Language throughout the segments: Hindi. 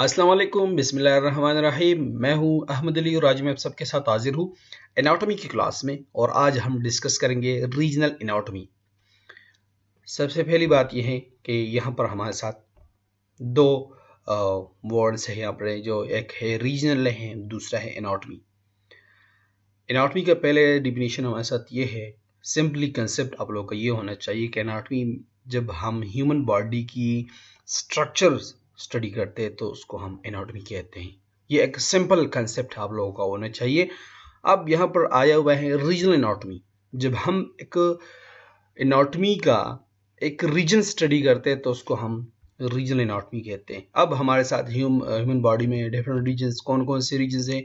अस्सलाम रही मैं हूँ अहमद अली और आज मैं आप सबके साथ हाजिर हूँ एनाटॉमी की क्लास में और आज हम डिस्कस करेंगे रीजनल एनाटॉमी सबसे पहली बात यह है कि यहाँ पर हमारे साथ दो वर्ड्स हैं यहाँ पर जो एक है रीजनल हैं दूसरा है एनाटॉमी एनाटॉमी का पहले डिफिनेशन हमारे साथ ये है सिंपली कंसेप्ट आप लोगों का ये होना चाहिए कि एनाटमी जब हम ह्यूमन बॉडी की स्ट्रक्चर्स स्टडी करते हैं तो उसको हम एनाटॉमी कहते हैं ये एक सिंपल कंसेप्ट आप लोगों का होना चाहिए अब यहाँ पर आया हुआ है रीजनल एनाटॉमी जब हम एक एनाटॉमी का एक रीजन स्टडी करते हैं तो उसको हम रीजनल एनाटॉमी कहते हैं अब हमारे साथ ह्यूम ह्यूमन बॉडी में डिफरेंट रीजन्स कौन कौन से रीजन्स हैं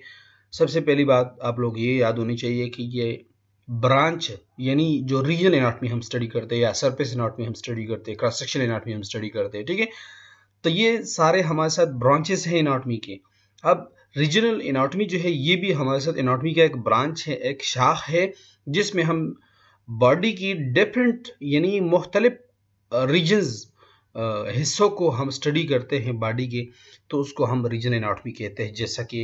सबसे पहली बात आप लोग ये याद होनी चाहिए कि ये ब्रांच यानी जो रीजनल एनाटॉमी हम स्टडी करते हैं या सरफेस एनाटॉमी हम स्टडी करते हैं क्रॉस सेक्शन एनाटॉमी हम स्टडी करते हैं ठीक है तो ये सारे हमारे साथ ब्रांचेस हैं इनाटमी के अब रीजनल इनाटमी जो है ये भी हमारे साथ इनाटमी का एक ब्रांच है एक शाख है जिसमें हम बॉडी की डिफरेंट यानी मुख्तलिफ रीजन्स हिस्सों को हम स्टडी करते हैं बॉडी के तो उसको हम रीजन इनाटमी कहते हैं जैसा कि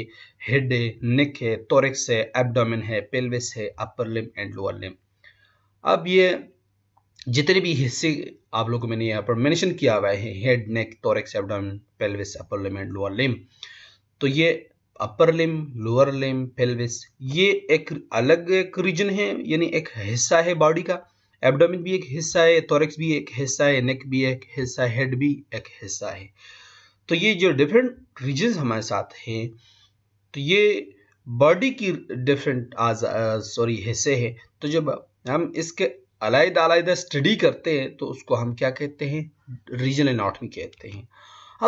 हेड है नेक है तोरेक्स है एब्डोमेन है पेल्विस है अपर लिम एंड लोअर लिम अब ये जितने भी हिस्से आप लोगों को मैंने यहाँ पर मेंशन किया हुआ है head neck thorax abdomen pelvis upper limb and lower limb तो ये अपर लिम लोअर लिम पेल्विस ये एक अलग एक रीजन है यानी एक हिस्सा है बॉडी का एब्डोमिन भी एक हिस्सा है थोरेक्स भी एक हिस्सा है नेक भी एक हिस्सा है हेड भी एक हिस्सा है तो ये जो डिफरेंट रीजन हमारे साथ हैं तो ये बॉडी की डिफरेंट सॉरी हिस्से हैं तो जब हम इसके अलाइद अलाइद स्टडी करते हैं तो उसको हम क्या कहते हैं रीजन एनाटॉमी कहते हैं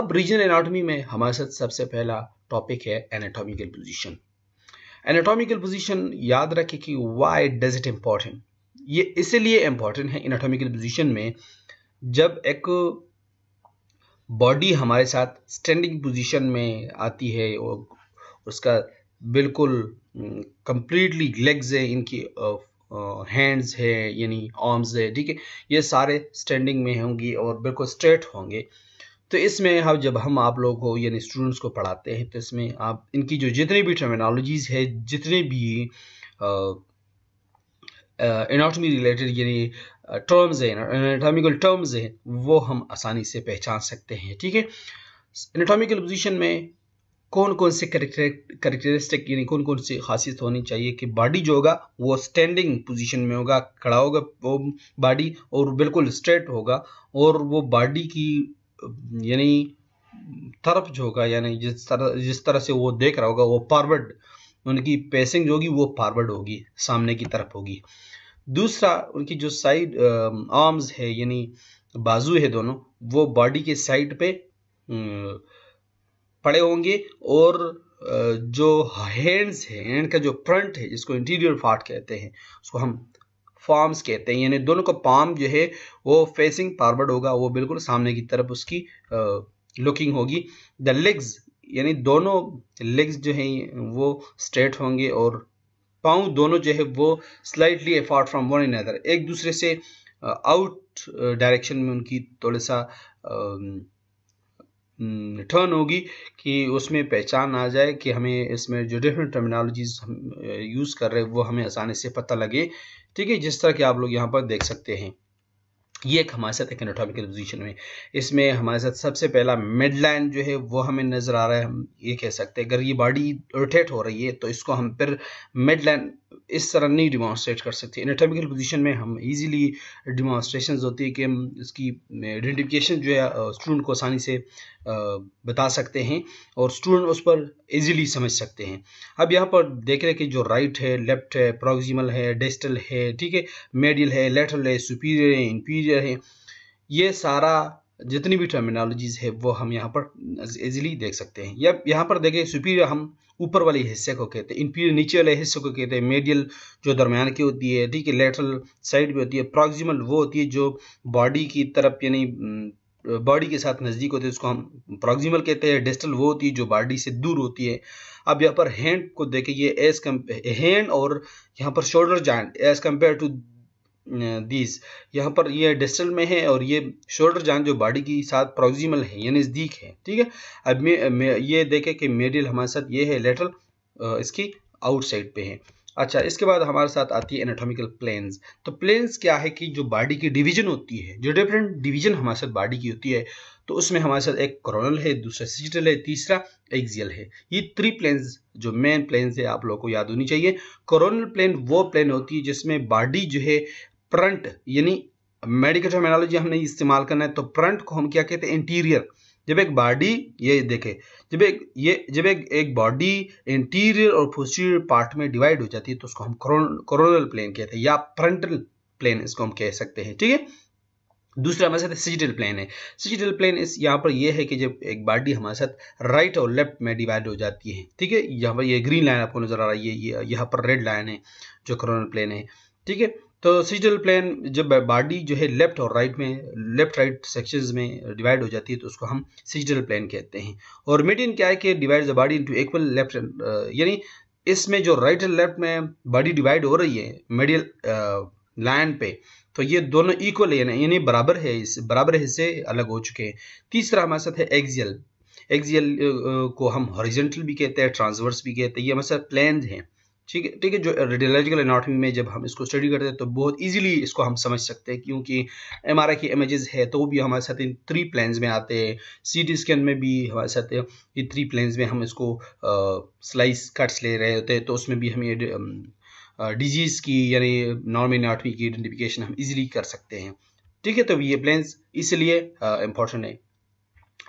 अब रीजन एनाटॉमी में हमारे साथ सबसे पहला टॉपिक है एनाटॉमिकल पोजीशन एनाटॉमिकल पोजीशन याद रखें कि वाई डज इट इम्पॉर्टेंट ये इसलिए इम्पॉर्टेंट है एनाटॉमिकल पोजीशन में जब एक बॉडी हमारे साथ स्टैंडिंग पोजीशन में आती है और उसका बिल्कुल कंप्लीटली लेग्स है इनकी हैंड्स है यानी आर्म्स है ठीक है ये सारे स्टैंडिंग में होंगी और बिल्कुल स्ट्रेट होंगे तो इसमें हम हाँ जब हम आप लोग को यानी स्टूडेंट्स को पढ़ाते हैं तो इसमें आप इनकी जो जितनी भी टर्मिनोलॉजीज़ है जितने भी एनाटॉमी रिलेटेड यानी टर्म्स हैं एनाटॉमिकल टर्म्स हैं वो हम आसानी से पहचान सकते हैं ठीक है एनाटॉमिकल पोजीशन में कौन कौन से करेक्टरिस्टिक यानी कौन कौन सी खासियत होनी चाहिए कि बॉडी जो होगा वो स्टैंडिंग पोजीशन में होगा खड़ा होगा वो बॉडी और बिल्कुल स्ट्रेट होगा और वो बॉडी की यानी तरफ जो होगा यानी जिस तरह जिस तरह से वो देख रहा होगा वो फॉरवर्ड उनकी पेसिंग जो होगी वो फॉरवर्ड होगी सामने की तरफ होगी दूसरा उनकी जो साइड आर्म्स है यानी बाजू है दोनों वो बॉडी के साइड पे पड़े होंगे और जो हैंड्स है हैंड का जो फ्रंट है जिसको इंटीरियर पार्ट कहते हैं उसको हम फॉर्म्स कहते हैं यानी दोनों का पाम जो है वो फेसिंग फॉरवर्ड होगा वो बिल्कुल सामने की तरफ उसकी लुकिंग होगी द लेग्स यानी दोनों लेग्स जो हैं वो स्ट्रेट होंगे और पाँव दोनों जो है वो slightly apart from one in other एक दूसरे से आउट डायरेक्शन में उनकी थोड़ा सा टर्न हम्म, होगी कि उसमें पहचान आ जाए कि हमें इसमें जो डिफरेंट टर्मिनोलॉजीज हम यूज़ कर रहे हैं वो हमें आसानी से पता लगे ठीक है जिस तरह के आप लोग यहाँ पर देख सकते हैं ये एक हमारे साथ एक इकोनॉमिकल पोजीशन में इसमें हमारे साथ सबसे पहला मिड लाइन जो है वो हमें नज़र आ रहा है हम ये कह सकते हैं अगर ये बॉडी रोटेट हो रही है तो इसको हम फिर मिड लाइन इस तरह नहीं डिमॉन्स्ट्रेट कर सकते एनाटॉमिकल पोजीशन में हम इजीली डिमॉन्स्ट्रेशन होती है कि हम उसकी आइडेंटिफिकेशन जो है स्टूडेंट को आसानी से बता सकते हैं और स्टूडेंट उस पर इजीली समझ सकते हैं अब यहाँ पर देख रहे हैं कि जो राइट है लेफ्ट है प्रोक्सिमल है डेस्टल है ठीक है मेडियल है लेटरल है सुपीरियर है इंपीरियर है ये सारा जितनी भी टर्मिनोलॉजीज़ है वो हम यहाँ पर इज़िली देख सकते हैं या यहाँ पर देखें सुपीरियर हम ऊपर वाले हिस्से को कहते हैं इनपीरियर नीचे वाले हिस्से को कहते हैं मेडियल जो दरमियान की होती है ठीक है लेटरल साइड भी होती है प्रॉक्सिमल वो होती है जो बॉडी की तरफ यानी बॉडी के साथ नज़दीक होते हैं उसको हम प्रॉक्सिमल कहते हैं डिस्टल वो होती है जो बॉडी से दूर होती है अब यहाँ पर हैंड को देखें ये एज कम हैंड और यहाँ पर shoulder joint as compared to these यहाँ पर ये डिस्टल में है और ये शोल्डर जान जो बॉडी की साथ प्रोक्सिमल है ये नज़दीक है ठीक है अब मे, मे, ये देखें कि मेडियल हमारे साथ ये है लेटरल इसकी आउटसाइड पे है अच्छा इसके बाद हमारे साथ आती है एनाटॉमिकल प्लेन्स तो प्लेन्स क्या है कि जो बॉडी की डिवीजन होती है जो डिफरेंट डिवीजन हमारे साथ बॉडी की होती है तो उसमें हमारे साथ एक कोरोनल है दूसरा सिजिटल है तीसरा एक्सियल है ये थ्री प्लेन्स जो मेन प्लेन्स है आप लोगों को याद होनी चाहिए कोरोनल प्लेन वो प्लेन होती है जिसमें बॉडी जो है प्रंट यानी मेडिकल टर्मिनोलॉजी हमने इस्तेमाल करना है तो फ्रंट को हम क्या कहते हैं इंटीरियर जब एक बॉडी ये देखे जब एक ये जब एक एक बॉडी इंटीरियर और पोस्टीरियर पार्ट में डिवाइड हो जाती है तो उसको हम कोरोनल प्लेन कहते हैं या फ्रंटल प्लेन इसको हम कह सकते हैं ठीक है दूसरा हमारे साथ सिजिटल प्लेन है सिजिटल प्लेन इस यहाँ पर यह है कि जब एक बॉडी हमारे साथ राइट और लेफ्ट में डिवाइड हो जाती है ठीक है यहाँ पर ये ग्रीन लाइन आपको नजर आ रही है ये यहाँ पर रेड लाइन है जो कोरोनल प्लेन है ठीक है तो सीजल प्लान जब बॉडी जो है लेफ्ट और राइट में लेफ्ट राइट सेक्शंस में डिवाइड हो जाती है तो उसको हम सीजनल प्लान कहते हैं और मीडियन क्या है कि divide the body into equal left यानी इसमें जो राइट एंड लेफ्ट में बॉडी डिवाइड हो रही है मेडियल लाइन पे तो ये दोनों इक्वल है यानी बराबर है इस बराबर हिस्से अलग हो चुके हैं तीसरा हमारे साथ है एक्सियल एक्सियल को हम हॉरिजेंटल भी कहते हैं ट्रांसवर्स भी कहते हैं ये हमारे साथ प्लान हैं ठीक है ठीक है जो रेडियोलॉजिकल एनाटॉमी में जब हम इसको स्टडी करते हैं तो बहुत इजीली इसको हम समझ सकते हैं क्योंकि एम की इमेजेस है तो वो भी हमारे साथ इन थ्री प्लेन्स में आते हैं सी टी स्कैन में भी हमारे साथ ये थ्री प्लेन्स में हम इसको स्लाइस कट्स ले रहे होते हैं तो उसमें भी हम ये डिजीज़ की यानी नॉर्मल एनाटॉमी की आइडेंटिफिकेशन हम इजीली कर सकते हैं ठीक है तो ये प्लेन्स इसलिए इम्पोर्टेंट है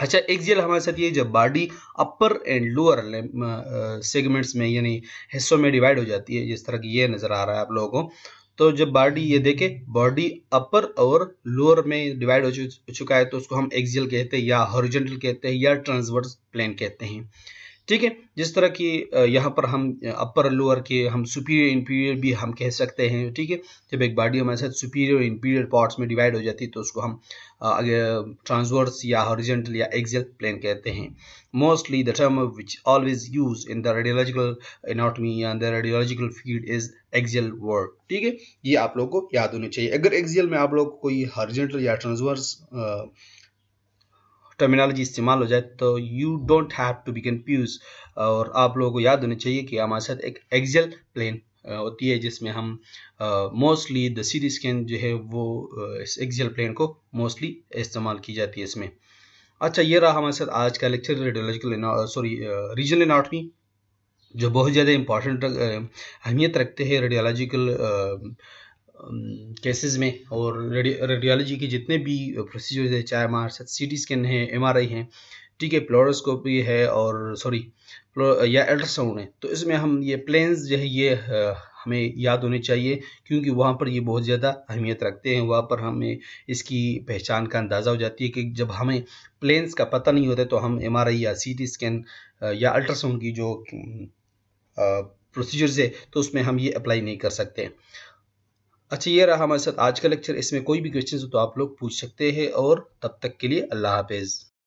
अच्छा एक्सियल हमारे साथ ये जब body upper and lower segments में यानी हिस्सों में डिवाइड हो जाती है जिस तरह की ये नज़र आ रहा है आप लोगों को तो जब बॉडी ये देखे बॉडी अपर और लोअर में डिवाइड हो चुका है तो उसको हम एक्सियल कहते हैं या हॉरिजेंटल कहते हैं या ट्रांसवर्स प्लेन कहते हैं ठीक है जिस तरह की यहाँ पर हम अपर लोअर के हम सुपीरियर इंपीरियर भी हम कह सकते हैं ठीक है जब एक बॉडी हमारे साथ सुपीरियर इंपीरियर पार्ट्स में डिवाइड हो जाती है तो उसको हम ट्रांसवर्स या हॉरिजेंटल या एक्सेल प्लेन कहते हैं mostly the term which always use in the radiological anatomy या the radiological field is axial word ठीक है ये आप लोग को याद होनी चाहिए अगर एक्जल में आप लोग कोई हॉरिजेंटल या ट्रांसवर्स टर्मिनोलॉजी इस्तेमाल हो जाए तो you don't have to be confuse और आप लोगों को याद होना चाहिए कि हमारे साथ एक एक्जल प्लेन होती है जिसमें हम मोस्टली द सीरी स्कैन जो है वो इस एक्सेल प्लेन को मोस्टली इस्तेमाल की जाती है इसमें अच्छा ये रहा हमारे साथ आज का lecture radiological sorry regional anatomy जो बहुत ज़्यादा इम्पोर्टेंट अहमियत रखते हैं रेडियोलॉजिकल केसेस में और रेडियोलॉजी के जितने भी प्रोसीजर्स है चाहे हमारे सी टी स्कैन है एम आर आई है ठीक है प्लोरोस्कोपी है और सॉरी या अल्ट्रासाउंड है तो इसमें हम ये प्लेन्स जो है ये हमें याद होने चाहिए क्योंकि वहाँ पर ये बहुत ज़्यादा अहमियत रखते हैं वहाँ पर हमें इसकी पहचान का अंदाज़ा हो जाती है कि जब हमें प्लेन्स का पता नहीं होता तो हम एम या सी टी स्कैन या अल्ट्रासाउंड की जो प्रोसीजर्स है तो उसमें हम ये अप्लाई नहीं कर सकते अच्छा ये रहा हमारे साथ आज का लेक्चर इसमें कोई भी क्वेश्चन हो तो आप लोग पूछ सकते हैं और तब तक के लिए अल्लाह हाफिज़